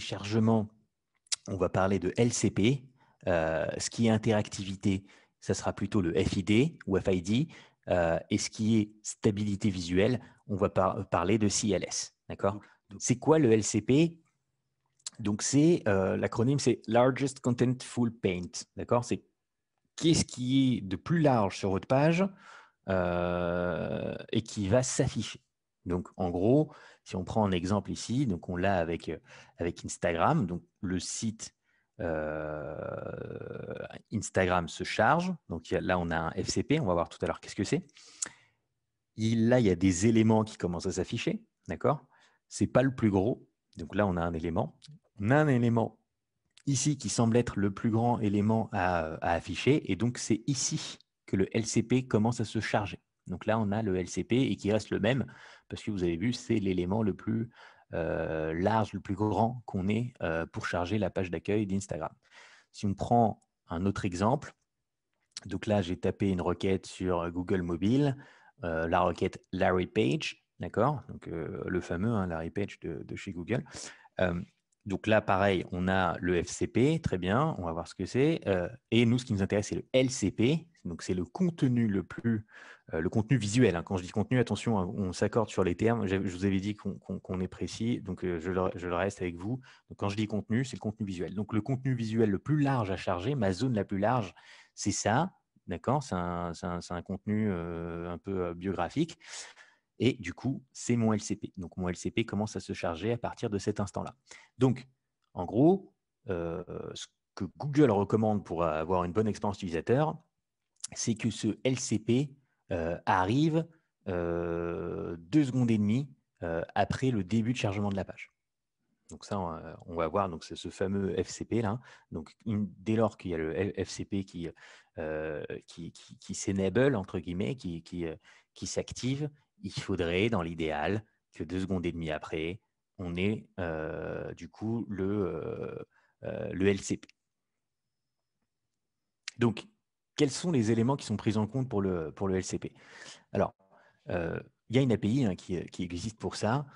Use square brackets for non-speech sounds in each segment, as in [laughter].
chargement, on va parler de LCP. Euh, ce qui est interactivité, ça sera plutôt le FID ou FID. Euh, et ce qui est stabilité visuelle, on va parler de CLS. D'accord mm. C'est quoi le LCP Donc, c'est euh, l'acronyme, c'est Largest Contentful Paint. D'accord C'est qu'est-ce qui est de plus large sur votre page et qui va s'afficher. Donc, en gros, si on prend un exemple ici, donc on l'a avec, euh, avec Instagram, donc le site euh, Instagram se charge. Donc là, on a un FCP, on va voir tout à l'heure qu'est-ce que c'est. Là, il y a des éléments qui commencent à s'afficher, d'accord Ce n'est pas le plus gros. Donc là, on a un élément. On a un élément ici qui semble être le plus grand élément à, à afficher. Et donc, c'est ici que le LCP commence à se charger. Donc là, on a le LCP et qui reste le même, parce que vous avez vu, c'est l'élément le plus euh, large, le plus grand qu'on ait euh, pour charger la page d'accueil d'Instagram. Si on prend un autre exemple, donc là, j'ai tapé une requête sur Google Mobile, euh, la requête Larry Page, d'accord Donc le fameux hein, Larry Page de chez Google. Donc là, pareil, on a le FCP, très bien, on va voir ce que c'est. Euh, et nous, ce qui nous intéresse, c'est le LCP, donc c'est le contenu le plus, euh, le contenu visuel. Hein. Quand je dis contenu, attention, hein, on s'accorde sur les termes. Je, vous avais dit qu'on est précis, donc euh, je, le, reste avec vous. quand je dis contenu, c'est le contenu visuel. Donc le contenu visuel le plus large à charger, ma zone la plus large, c'est ça, d'accord C'est un, contenu un peu biographique. Et du coup, c'est mon LCP. Donc, mon LCP commence à se charger à partir de cet instant-là. Donc, en gros, euh, ce que Google recommande pour avoir une bonne expérience utilisateur, c'est que ce LCP euh, arrive euh, deux secondes et demie après le début de chargement de la page. Donc ça, on va voir donc c'est ce fameux FCP là. Hein. Donc dès lors qu'il y a le FCP qui qui, s'enable entre guillemets, qui qui, qui s'active, il faudrait, dans l'idéal, que deux secondes et demie après, on ait euh, du coup le, euh, euh, le LCP. Donc, quels sont les éléments qui sont pris en compte pour le, pour le LCP Alors, il y a une API hein, qui, existe pour ça.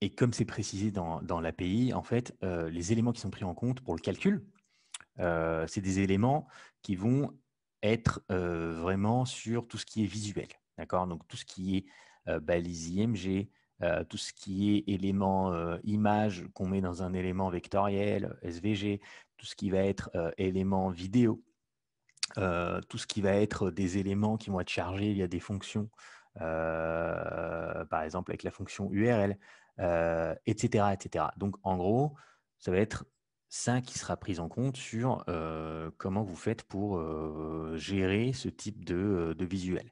et comme c'est précisé dans, dans l'API, en fait, les éléments qui sont pris en compte pour le calcul, c'est des éléments qui vont être vraiment sur tout ce qui est visuel. Donc, tout ce qui est euh, balise IMG, euh, tout ce qui est élément euh, image qu'on met dans un élément vectoriel, SVG, tout ce qui va être élément vidéo, tout ce qui va être des éléments qui vont être chargés via des fonctions, par exemple avec la fonction URL, etc., etc. Donc, en gros, ça va être ça qui sera pris en compte sur comment vous faites pour gérer ce type de, de visuel.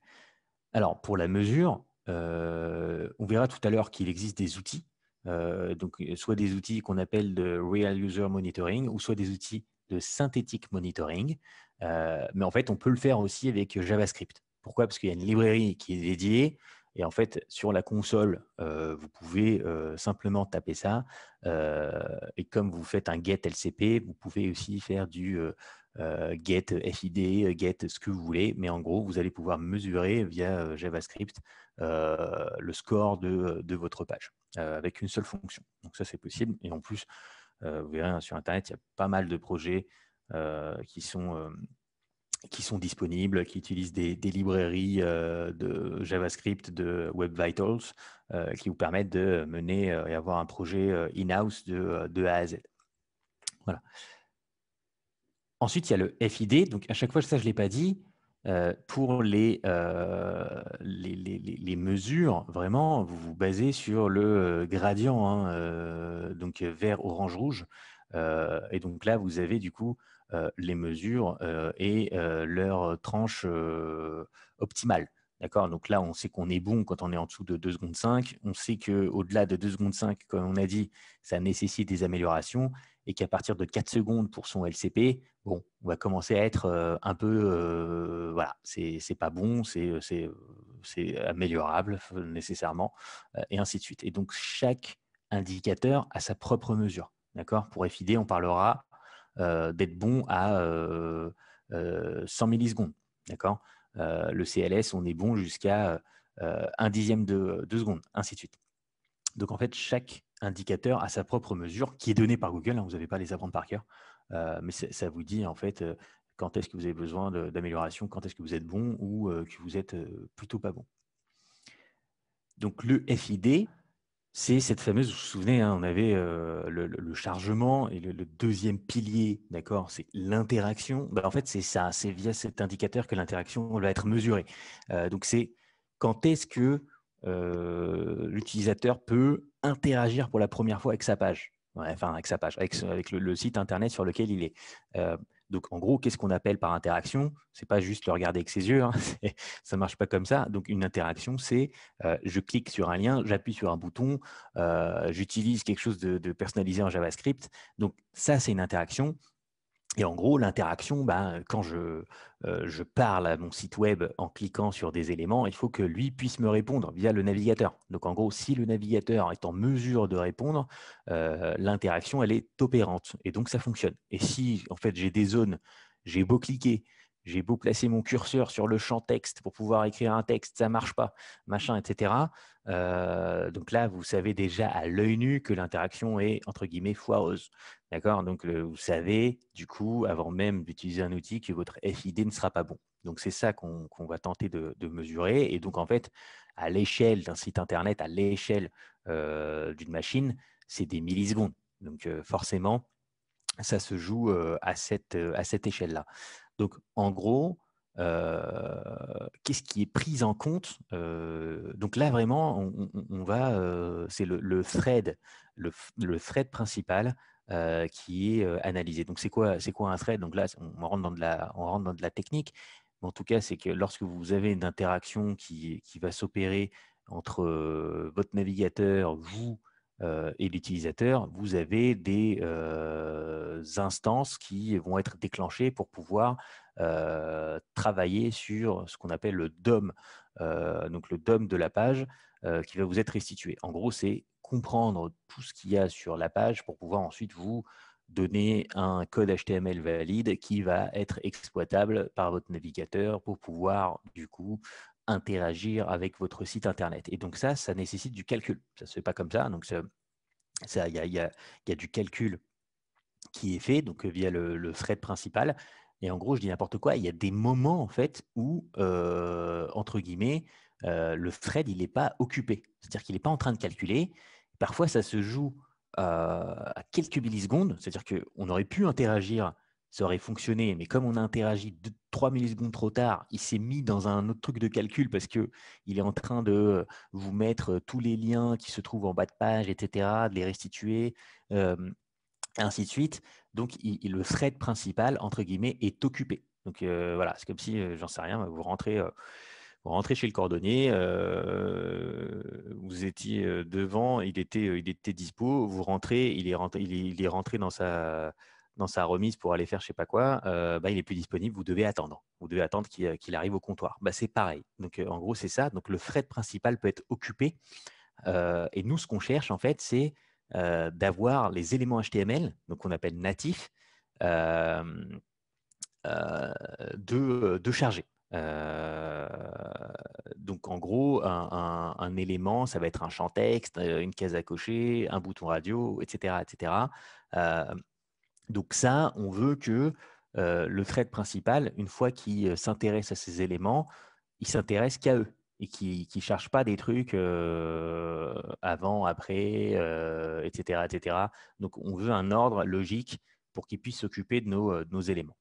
Alors, pour la mesure, euh, on verra tout à l'heure qu'il existe des outils, euh, donc euh, soit des outils qu'on appelle de Real User Monitoring ou soit des outils de synthétique monitoring. mais en fait, on peut le faire aussi avec JavaScript. Pourquoi Parce qu'il y a une librairie qui est dédiée, et en fait, sur la console, euh, vous pouvez euh, simplement taper ça. Euh, et comme vous faites un get LCP, vous pouvez aussi faire du get FID, get ce que vous voulez. Mais en gros, vous allez pouvoir mesurer via JavaScript le score de votre page avec une seule fonction. Donc ça, c'est possible. Et en plus, vous verrez hein, sur Internet, il y a pas mal de projets qui sont qui sont disponibles, qui utilisent des, librairies euh, de JavaScript, de Web Vitals, euh, qui vous permettent de mener euh, et avoir un projet in-house de, A à Z. Voilà. Ensuite, il y a le FID. Donc, à chaque fois, ça, je ne l'ai pas dit. pour les mesures, vraiment, vous vous basez sur le gradient, hein, donc vert, orange, rouge. Euh, et donc là, vous avez du coup euh, les mesures euh, et leur tranche optimale. D'accord Donc là, on sait qu'on est bon quand on est en dessous de 2 secondes 5. On sait qu'au-delà de 2 secondes 5, comme on a dit, ça nécessite des améliorations et qu'à partir de 4 secondes pour son LCP, bon, on va commencer à être un peu, voilà, c'est pas bon, c'est améliorable nécessairement, et ainsi de suite. Et donc, chaque indicateur a sa propre mesure. Pour FID, on parlera euh, d'être bon à 100 euh, euh, millisecondes. Le CLS, on est bon jusqu'à un dixième de, seconde, ainsi de suite. Donc, en fait, chaque indicateur a sa propre mesure qui est donnée par Google. Hein, vous n'avez pas les apprendre par cœur, mais ça vous dit en fait quand est-ce que vous avez besoin d'amélioration, quand est-ce que vous êtes bon ou que vous êtes plutôt pas bon. Donc, le FID, c'est cette fameuse, vous vous souvenez, hein, on avait euh, le, chargement et le, deuxième pilier, d'accord, c'est l'interaction. Bah, en fait, c'est ça, c'est via cet indicateur que l'interaction va être mesurée. Euh, donc, c'est quand est-ce que euh, l'utilisateur peut interagir pour la première fois avec sa page, enfin avec sa page, avec, le, site internet sur lequel il est. Donc, en gros, qu'est-ce qu'on appelle par interaction C'est pas juste le regarder avec ses yeux, ça hein, [laughs] ça marche pas comme ça. Donc, une interaction, c'est euh, je clique sur un lien, j'appuie sur un bouton, euh, j'utilise quelque chose de personnalisé en JavaScript. Donc, ça, c'est une interaction. Et en gros, l'interaction, ben, quand euh, je, parle à mon site web en cliquant sur des éléments, il faut que lui puisse me répondre via le navigateur. Donc en gros, si le navigateur est en mesure de répondre, euh, l'interaction, elle est opérante. Et donc ça fonctionne. Et si en fait j'ai des zones, j'ai beau cliquer, j'ai beau placer mon curseur sur le champ texte pour pouvoir écrire un texte, ça marche pas, machin, etc. Euh, donc là, vous savez déjà à l'œil nu que l'interaction est entre guillemets foireuse. D'accord Donc vous savez, du coup, avant même d'utiliser un outil, que votre FID ne sera pas bon. Donc c'est ça qu'on va tenter de, mesurer. Et donc en fait, à l'échelle d'un site internet, à l'échelle euh, d'une machine, c'est des millisecondes. Donc euh, forcément, ça se joue à cette, à cette échelle-là. Donc, en gros, euh, qu'est-ce qui est pris en compte euh, Donc là, vraiment, on, va, euh, c'est le, thread, principal qui est analysé. Donc c'est quoi, c'est quoi un thread Donc là, on rentre dans de la, on rentre dans de la technique. en tout cas, c'est que lorsque vous avez une interaction qui va s'opérer entre votre navigateur, vous euh, et l'utilisateur, vous avez des euh, instances qui vont être déclenchées pour pouvoir euh, travailler sur ce qu'on appelle le DOM, donc le DOM de la page qui va vous être restitué. En gros, c'est comprendre tout ce qu'il y a sur la page pour pouvoir ensuite vous donner un code HTML valide qui va être exploitable par votre navigateur pour pouvoir du coup interagir avec votre site Internet. Et donc ça, ça nécessite du calcul. Ça ne pas comme ça. Donc il ça, y, a, du calcul qui est fait, donc euh, via le, thread principal. Et en gros, je dis n'importe quoi, il y a des moments en fait où, euh, entre guillemets, euh, le thread il n'est pas occupé. C'est-à-dire qu'il n'est pas en train de calculer. Parfois, ça se joue à quelques millisecondes. C'est-à-dire qu'on aurait pu interagir ça aurait fonctionné. Mais comme on a interagi 3 millisecondes trop tard, il s'est mis dans un autre truc de calcul parce qu'il est en train de euh, vous mettre euh, tous les liens qui se trouvent en bas de page, etc., de les restituer, ainsi de suite. Donc, le thread principal, entre guillemets, est occupé. Donc, euh, voilà, c'est comme si, j'en sais rien, vous rentrez vous rentrez chez le cordonnier, vous étiez devant, il était, il était dispo, vous rentrez, il il est rentré dans sa dans sa remise pour aller faire je sais pas quoi, euh, bah, il n'est plus disponible, vous devez attendre. Vous devez attendre qu'il euh, arrive au comptoir. Bah, c'est pareil. Donc, euh, en gros, c'est ça. Donc, le fret principal peut être occupé. et nous, ce qu'on cherche, en fait, c'est d'avoir les éléments HTML, donc appelle natifs, de, charger. donc en gros, un, élément, ça va être un champ texte, une case à cocher, un bouton radio, etc. etc. Donc ça, on veut que euh, le thread principal, une fois qu'il euh, s'intéresse à ces éléments, il s'intéresse qu'à eux et qu'il ne cherche pas des trucs euh, avant, après, etc., etc. Donc, on veut un ordre logique pour qu'il puisse s'occuper de nos, éléments.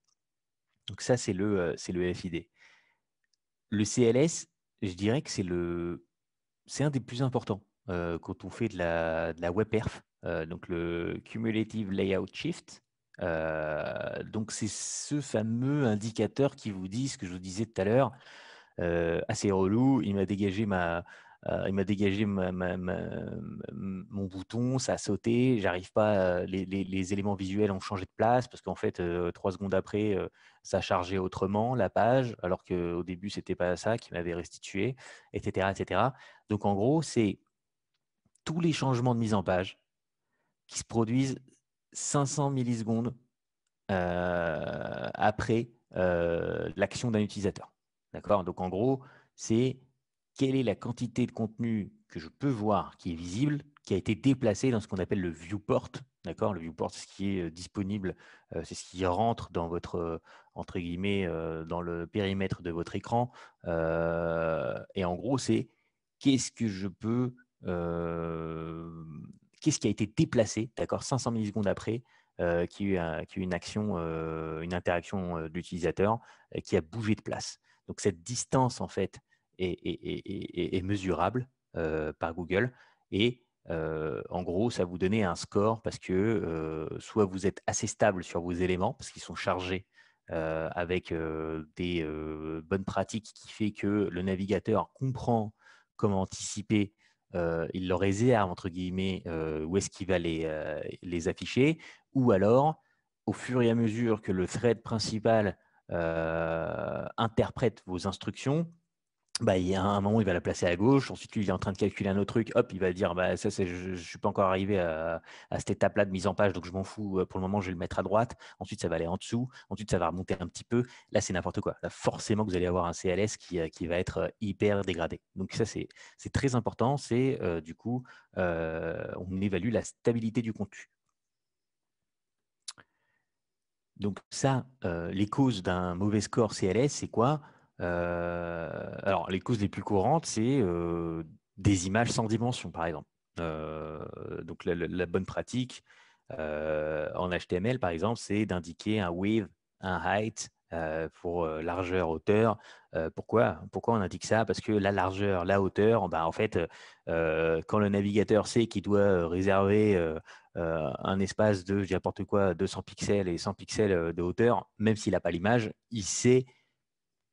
Donc, ça, c'est le, FID. Le CLS, je dirais que c'est un des plus importants quand on fait de la, de la web perf, donc le Cumulative Layout Shift. Euh, donc, c'est ce fameux indicateur qui vous dit ce que je vous disais tout à l'heure. Euh, assez relou, il m'a dégagé ma, euh, il m'a dégagé mon bouton, ça a sauté, j'arrive pas, les, éléments visuels ont changé de place parce qu'en fait, trois secondes après, ça chargeait autrement la page, alors qu'au début, c'était pas ça qui m'avait restitué, etc., etc. Donc en gros, c'est tous les changements de mise en page qui se produisent 500 millisecondes euh, après euh, l'action d'un utilisateur. D'accord Donc en gros, c'est quelle est la quantité de contenu que je peux voir qui est visible, qui a été déplacé dans ce qu'on appelle le viewport. D'accord Le viewport, c'est ce qui est euh, disponible, c'est ce qui rentre dans votre, entre guillemets, dans le périmètre de votre écran. et en gros, c'est qu'est-ce que je peux qu'est-ce qui a été déplacé, d'accord, 500 millisecondes après, euh, qu'il qui, a, eu une action, euh, une interaction euh, d'utilisateur, qui a bougé de place. Donc cette distance en fait est, mesurable par Google et en gros, ça vous donnait un score parce que soit vous êtes assez stable sur vos éléments parce qu'ils sont chargés avec des bonnes pratiques qui fait que le navigateur comprend comment anticiper euh, il leur réserve, entre guillemets, euh, où est-ce qu'il va les, euh, les afficher, ou alors, au fur et à mesure que le thread principal interprète vos instructions, bah, il y a un moment, où il va la placer à gauche. Ensuite, lui, il est en train de calculer un autre truc. Hop, il va dire bah, ça, je ne suis pas encore arrivé à, cette étape-là de mise en page, donc je m'en fous. Euh, pour le moment, je vais le mettre à droite. Ensuite, ça va aller en dessous. Ensuite, ça va remonter un petit peu. Là, c'est n'importe quoi. Là, forcément, vous allez avoir un CLS euh, qui, va être euh, hyper dégradé. Donc, ça, c'est, très important. C'est du coup, on évalue la stabilité du contenu. Donc, ça, les causes d'un mauvais score CLS, c'est quoi euh, alors, les causes les plus courantes, c'est euh, des images sans dimension, par exemple. Euh, donc, la, bonne pratique en HTML, par exemple, c'est d'indiquer un width, un height, pour largeur, hauteur. pourquoi, pourquoi on indique ça Parce que la largeur, la hauteur, ben, en fait, quand le navigateur sait qu'il doit réserver un espace de, n'importe quoi, 200 pixels et 100 pixels de hauteur, même s'il n'a pas l'image, il sait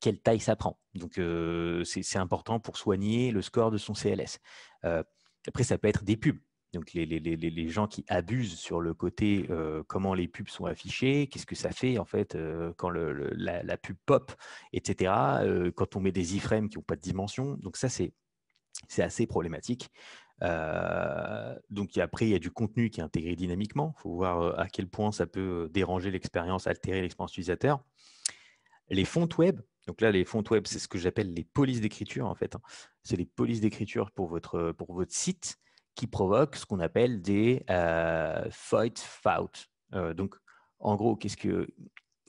quelle taille ça prend. Donc, euh, c'est important pour soigner le score de son CLS. Euh, après, ça peut être des pubs. Donc, les, les, les, les gens qui abusent sur le côté euh, comment les pubs sont affichées, qu'est-ce que ça fait en fait quand la, pub pop, etc. quand on met des iframes qui n'ont pas de dimension. Donc, ça, c'est assez problématique. donc après, il y a du contenu qui est intégré dynamiquement. Il faut voir à quel point ça peut déranger l'expérience, altérer l'expérience utilisateur. Les fontes web, donc là, les fonts web, c'est ce que j'appelle les polices d'écriture, en fait. Hein. C'est les polices d'écriture pour votre, pour votre site qui provoquent ce qu'on appelle des euh, fight euh, donc, en gros, qu'est-ce que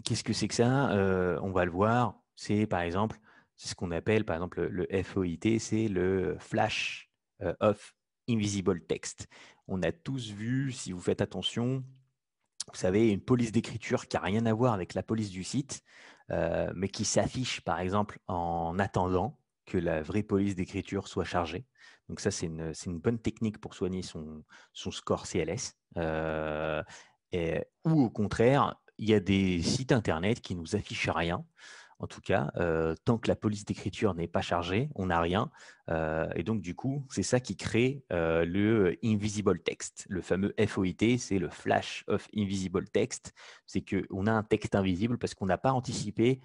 qu'est-ce que c'est que ça euh, On va le voir. C'est par exemple, c'est ce qu'on appelle par exemple le FOIT, c'est le flash euh, of invisible text. On a tous vu, si vous faites attention, vous savez, une police d'écriture qui n'a rien à voir avec la police du site, euh, mais qui s'affiche par exemple en attendant que la vraie police d'écriture soit chargée. Donc ça, c'est une, bonne technique pour soigner son, score CLS. Euh, ou au contraire, il y a des sites Internet qui nous affichent rien en tout cas, euh, tant que la police d'écriture n'est pas chargée, on n'a rien. Euh, et donc, du coup, c'est ça qui crée euh, le invisible text, le fameux FOIT, c'est le flash of invisible text. C'est qu'on a un texte invisible parce qu'on n'a pas anticipé,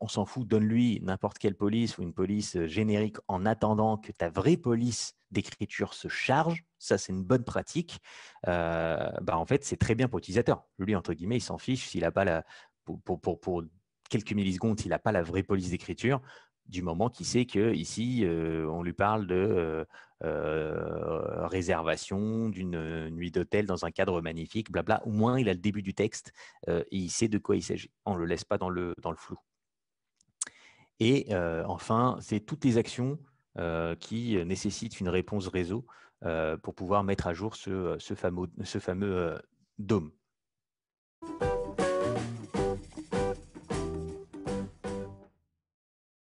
on s'en fout, donne-lui n'importe quelle police ou une police générique en attendant que ta vraie police d'écriture se charge. Ça, c'est une bonne pratique. bah, en fait, c'est très bien pour l'utilisateur. Lui, entre guillemets, il s'en fiche s'il n'a pas la. Pour, pour, pour, pour quelques millisecondes, il n'a pas la vraie police d'écriture du moment qu'il sait que ici euh, on lui parle de euh, euh, réservation d'une nuit d'hôtel dans un cadre magnifique, blabla. Au moins, il a le début du texte et il sait de quoi il s'agit. On ne le laisse pas dans le, dans le flou. Et enfin, c'est toutes les actions qui nécessitent une réponse réseau pour pouvoir mettre à jour ce, ce fameux, ce fameux dôme.